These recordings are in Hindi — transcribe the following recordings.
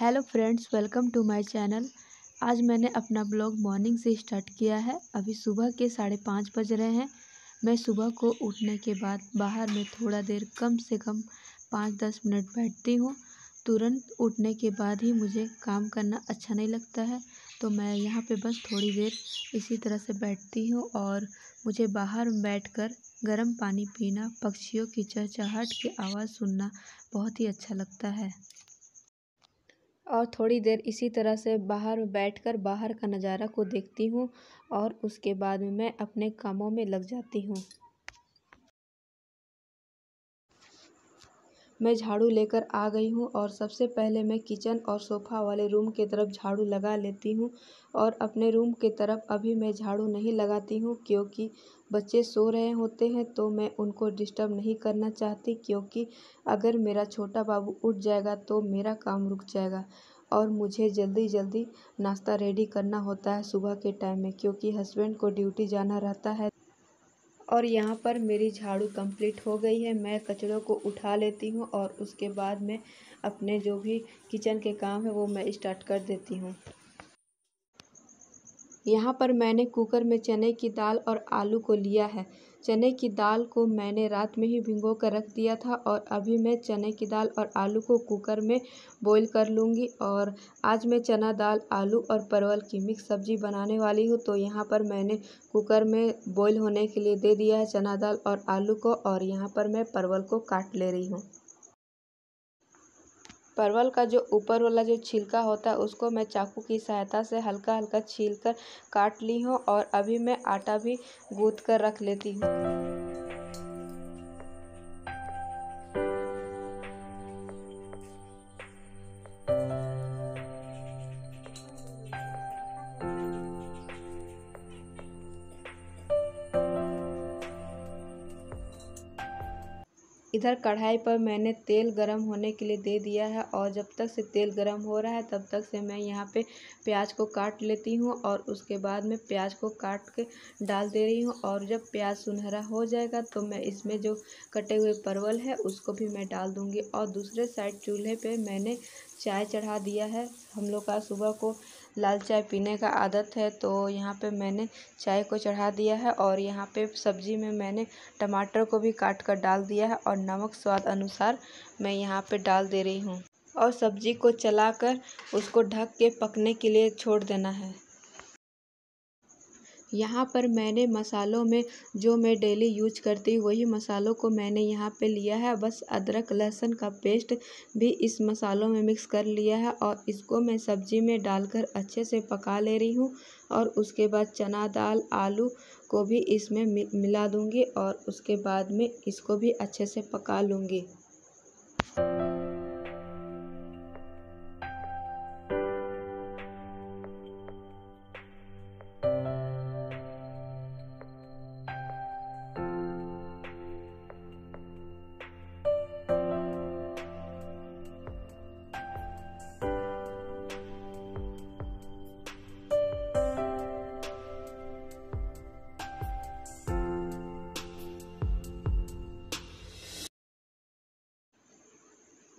hello friends welcome to my channel आज मैंने अपना ब्लॉग मॉर्निंग से स्टार्ट किया है अभी सुबह के साढ़े पाँच बज रहे हैं मैं सुबह को उठने के बाद बाहर में थोड़ा देर कम से कम पाँच दस मिनट बैठती हूँ तुरंत उठने के बाद ही मुझे काम करना अच्छा नहीं लगता है तो मैं यहाँ पे बस थोड़ी देर इसी तरह से बैठती हूँ और मुझे बाहर कर गर्म पानी पीना पक्षियों की चहचहट की आवाज़ सुनना बहुत ही अच्छा लगता है और थोड़ी देर इसी तरह से बाहर बैठकर बाहर का नज़ारा को देखती हूँ और उसके बाद में मैं अपने कामों में लग जाती हूँ मैं झाड़ू लेकर आ गई हूँ और सबसे पहले मैं किचन और सोफ़ा वाले रूम की तरफ झाड़ू लगा लेती हूँ और अपने रूम की तरफ अभी मैं झाड़ू नहीं लगाती हूँ क्योंकि बच्चे सो रहे होते हैं तो मैं उनको डिस्टर्ब नहीं करना चाहती क्योंकि अगर मेरा छोटा बाबू उठ जाएगा तो मेरा काम रुक जाएगा और मुझे जल्दी जल्दी नाश्ता रेडी करना होता है सुबह के टाइम में क्योंकि हस्बैंड को ड्यूटी जाना रहता है और यहाँ पर मेरी झाड़ू कंप्लीट हो गई है मैं कचड़ों को उठा लेती हूँ और उसके बाद में अपने जो भी किचन के काम है वो मैं स्टार्ट कर देती हूँ यहाँ पर मैंने कुकर में चने की दाल और आलू को लिया है चने की दाल को मैंने रात में ही भिगो कर रख दिया था और अभी मैं चने की दाल और आलू को कुकर में बॉईल कर लूँगी और आज मैं चना दाल आलू और परवल की मिक्स सब्ज़ी बनाने वाली हूँ तो यहाँ पर मैंने कुकर में बॉईल होने के लिए दे दिया है चना दाल और आलू को और यहाँ पर मैं परवल को काट ले रही हूँ परवल का जो ऊपर वाला जो छिलका होता है उसको मैं चाकू की सहायता से हल्का हल्का छील कर काट ली हूँ और अभी मैं आटा भी गूँथ कर रख लेती हूँ इधर कढ़ाई पर मैंने तेल गरम होने के लिए दे दिया है और जब तक से तेल गरम हो रहा है तब तक से मैं यहाँ पे प्याज को काट लेती हूँ और उसके बाद में प्याज को काट के डाल दे रही हूँ और जब प्याज सुनहरा हो जाएगा तो मैं इसमें जो कटे हुए परवल है उसको भी मैं डाल दूँगी और दूसरे साइड चूल्हे पर मैंने चाय चढ़ा दिया है हम लोग का सुबह को लाल चाय पीने का आदत है तो यहाँ पे मैंने चाय को चढ़ा दिया है और यहाँ पे सब्ज़ी में मैंने टमाटर को भी काट कर डाल दिया है और नमक स्वाद अनुसार मैं यहाँ पे डाल दे रही हूँ और सब्ज़ी को चलाकर उसको ढक के पकने के लिए छोड़ देना है यहाँ पर मैंने मसालों में जो मैं डेली यूज करती हूँ वही मसालों को मैंने यहाँ पे लिया है बस अदरक लहसुन का पेस्ट भी इस मसालों में मिक्स कर लिया है और इसको मैं सब्जी में डालकर अच्छे से पका ले रही हूँ और उसके बाद चना दाल आलू को भी इसमें मिला दूँगी और उसके बाद में इसको भी अच्छे से पका लूँगी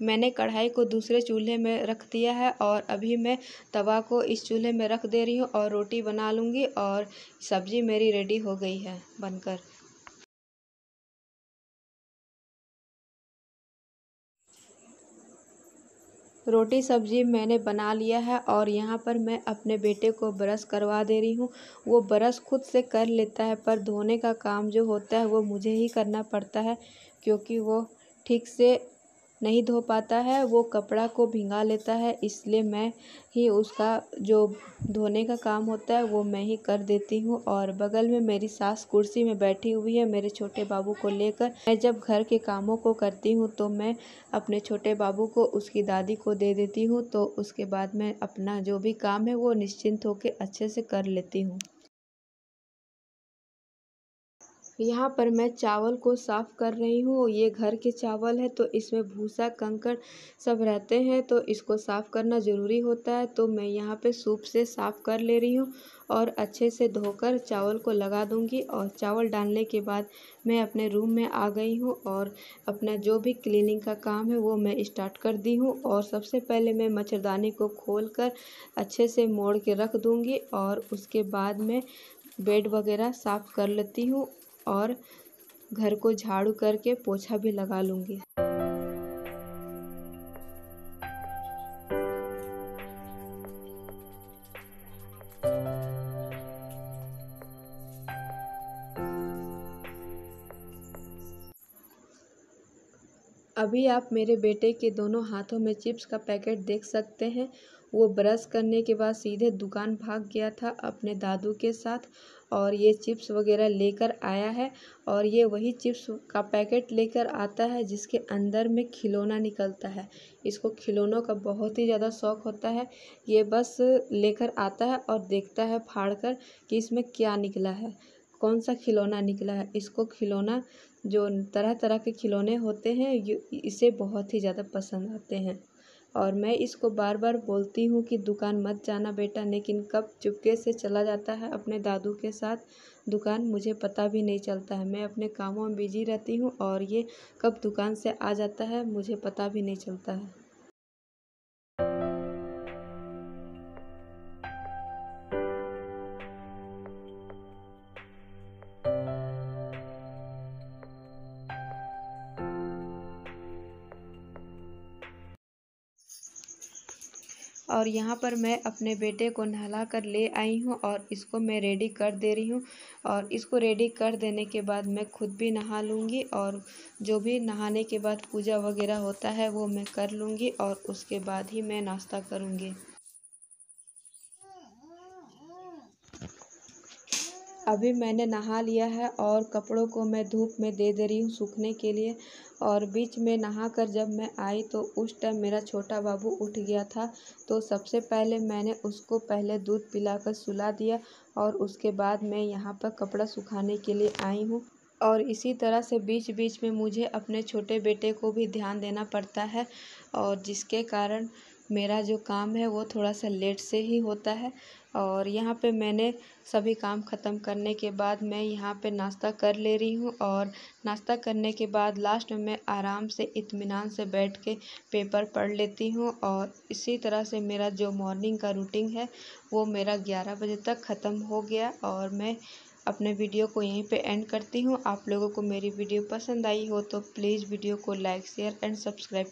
मैंने कढ़ाई को दूसरे चूल्हे में रख दिया है और अभी मैं तवा को इस चूल्हे में रख दे रही हूँ और रोटी बना लूँगी और सब्ज़ी मेरी रेडी हो गई है बनकर रोटी सब्जी मैंने बना लिया है और यहाँ पर मैं अपने बेटे को ब्रश करवा दे रही हूँ वो ब्रश खुद से कर लेता है पर धोने का काम जो होता है वो मुझे ही करना पड़ता है क्योंकि वो ठीक से नहीं धो पाता है वो कपड़ा को भिंगा लेता है इसलिए मैं ही उसका जो धोने का काम होता है वो मैं ही कर देती हूँ और बगल में मेरी सास कुर्सी में बैठी हुई है मेरे छोटे बाबू को लेकर मैं जब घर के कामों को करती हूँ तो मैं अपने छोटे बाबू को उसकी दादी को दे देती हूँ तो उसके बाद मैं अपना जो भी काम है वो निश्चिंत होकर अच्छे से कर लेती हूँ यहाँ पर मैं चावल को साफ कर रही हूँ ये घर के चावल है तो इसमें भूसा कंकड़ सब रहते हैं तो इसको साफ करना ज़रूरी होता है तो मैं यहाँ पे सूप से साफ कर ले रही हूँ और अच्छे से धोकर चावल को लगा दूँगी और चावल डालने के बाद मैं अपने रूम में आ गई हूँ और अपना जो भी क्लीनिंग का काम है वो मैं स्टार्ट कर दी हूँ और सबसे पहले मैं मच्छरदानी को खोल कर अच्छे से मोड़ के रख दूँगी और उसके बाद मैं बेड वगैरह साफ़ कर लेती हूँ और घर को झाड़ू करके पोछा भी लगा लूँगी अभी आप मेरे बेटे के दोनों हाथों में चिप्स का पैकेट देख सकते हैं वो ब्रश करने के बाद सीधे दुकान भाग गया था अपने दादू के साथ और ये चिप्स वगैरह लेकर आया है और ये वही चिप्स का पैकेट लेकर आता है जिसके अंदर में खिलौना निकलता है इसको खिलौनों का बहुत ही ज़्यादा शौक़ होता है ये बस लेकर आता है और देखता है फाड़ कर कि इसमें क्या निकला है कौन सा खिलौना निकला है इसको खिलौना जो तरह तरह के खिलौने होते हैं इसे बहुत ही ज़्यादा पसंद आते हैं और मैं इसको बार बार बोलती हूँ कि दुकान मत जाना बेटा लेकिन कब चुपके से चला जाता है अपने दादू के साथ दुकान मुझे पता भी नहीं चलता है मैं अपने कामों में बिजी रहती हूँ और ये कब दुकान से आ जाता है मुझे पता भी नहीं चलता है और यहाँ पर मैं अपने बेटे को नहला कर ले आई हूँ और इसको मैं रेडी कर दे रही हूँ और इसको रेडी कर देने के बाद मैं खुद भी नहा लूँगी और जो भी नहाने के बाद पूजा वगैरह होता है वो मैं कर लूँगी और उसके बाद ही मैं नाश्ता करूँगी अभी मैंने नहा लिया है और कपड़ों को मैं धूप में दे दे रही हूँ सूखने के लिए और बीच में नहा कर जब मैं आई तो उस टाइम मेरा छोटा बाबू उठ गया था तो सबसे पहले मैंने उसको पहले दूध पिलाकर सुला दिया और उसके बाद मैं यहाँ पर कपड़ा सुखाने के लिए आई हूँ और इसी तरह से बीच बीच में मुझे अपने छोटे बेटे को भी ध्यान देना पड़ता है और जिसके कारण मेरा जो काम है वो थोड़ा सा लेट से ही होता है और यहाँ पे मैंने सभी काम ख़त्म करने के बाद मैं यहाँ पे नाश्ता कर ले रही हूँ और नाश्ता करने के बाद लास्ट में मैं आराम से इत्मीनान से बैठ के पेपर पढ़ लेती हूँ और इसी तरह से मेरा जो मॉर्निंग का रूटीन है वो मेरा ग्यारह बजे तक ख़त्म हो गया और मैं अपने वीडियो को यहीं पे एंड करती हूँ आप लोगों को मेरी वीडियो पसंद आई हो तो प्लीज़ वीडियो को लाइक शेयर एंड सब्सक्राइब